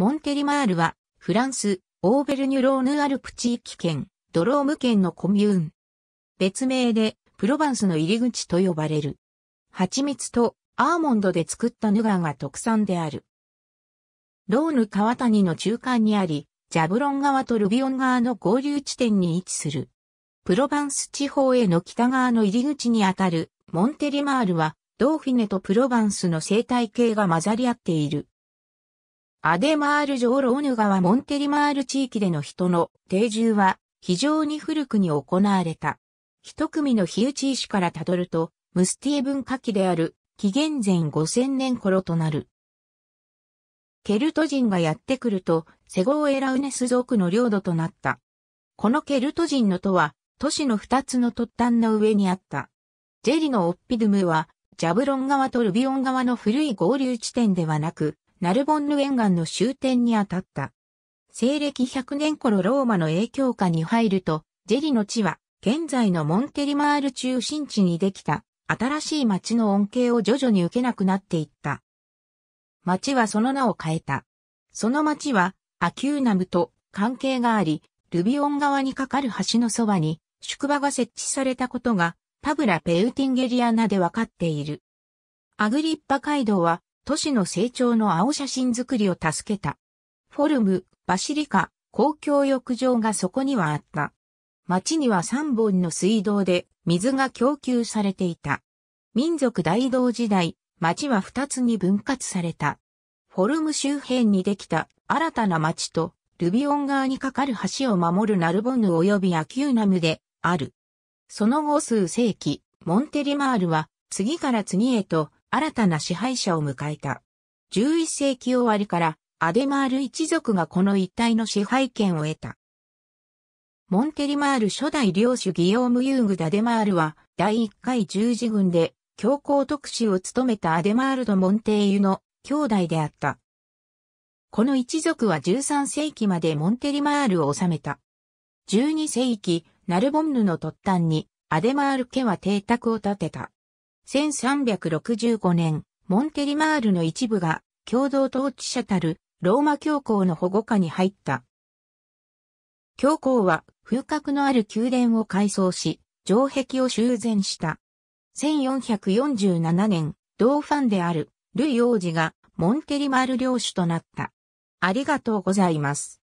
モンテリマールは、フランス、オーベルニュローヌアルプ地域圏、ドローム県のコミューン。別名で、プロヴァンスの入り口と呼ばれる。蜂蜜とアーモンドで作ったヌガーが特産である。ローヌ川谷の中間にあり、ジャブロン川とルビオン川の合流地点に位置する。プロヴァンス地方への北側の入り口にあたるモンテリマールは、ドーフィネとプロヴァンスの生態系が混ざり合っている。アデマール城ローヌ川モンテリマール地域での人の定住は非常に古くに行われた。一組の火打ち石からたどると、ムスティエ文化期である紀元前5000年頃となる。ケルト人がやってくると、セゴーエラウネス族の領土となった。このケルト人の都は、都市の二つの突端の上にあった。ジェリのオッピドゥムは、ジャブロン川とルビオン川の古い合流地点ではなく、ナルボンヌ沿岸の終点にあたった。西暦100年頃ローマの影響下に入ると、ジェリの地は、現在のモンテリマール中心地にできた、新しい町の恩恵を徐々に受けなくなっていった。町はその名を変えた。その町は、アキューナムと関係があり、ルビオン側に架かる橋のそばに、宿場が設置されたことが、パブラ・ペウティンゲリアナでわかっている。アグリッパ街道は、都市の成長の青写真作りを助けた。フォルム、バシリカ、公共浴場がそこにはあった。町には3本の水道で水が供給されていた。民族大移動時代、町は2つに分割された。フォルム周辺にできた新たな町と、ルビオン川に架かる橋を守るナルボヌ及びアキューナムである。その後数世紀、モンテリマールは次から次へと新たな支配者を迎えた。11世紀終わりからアデマール一族がこの一帯の支配権を得た。モンテリマール初代領主ギオーム・ユーグ・ダデマールは第1回十字軍で教皇特使を務めたアデマールド・モンテイユの兄弟であった。この一族は13世紀までモンテリマールを治めた。12世紀、ナルボンヌの突端にアデマール家は邸宅を建てた。1365年、モンテリマールの一部が共同統治者たるローマ教皇の保護下に入った。教皇は風格のある宮殿を改装し、城壁を修繕した。1447年、同ファンであるルイ王子がモンテリマール領主となった。ありがとうございます。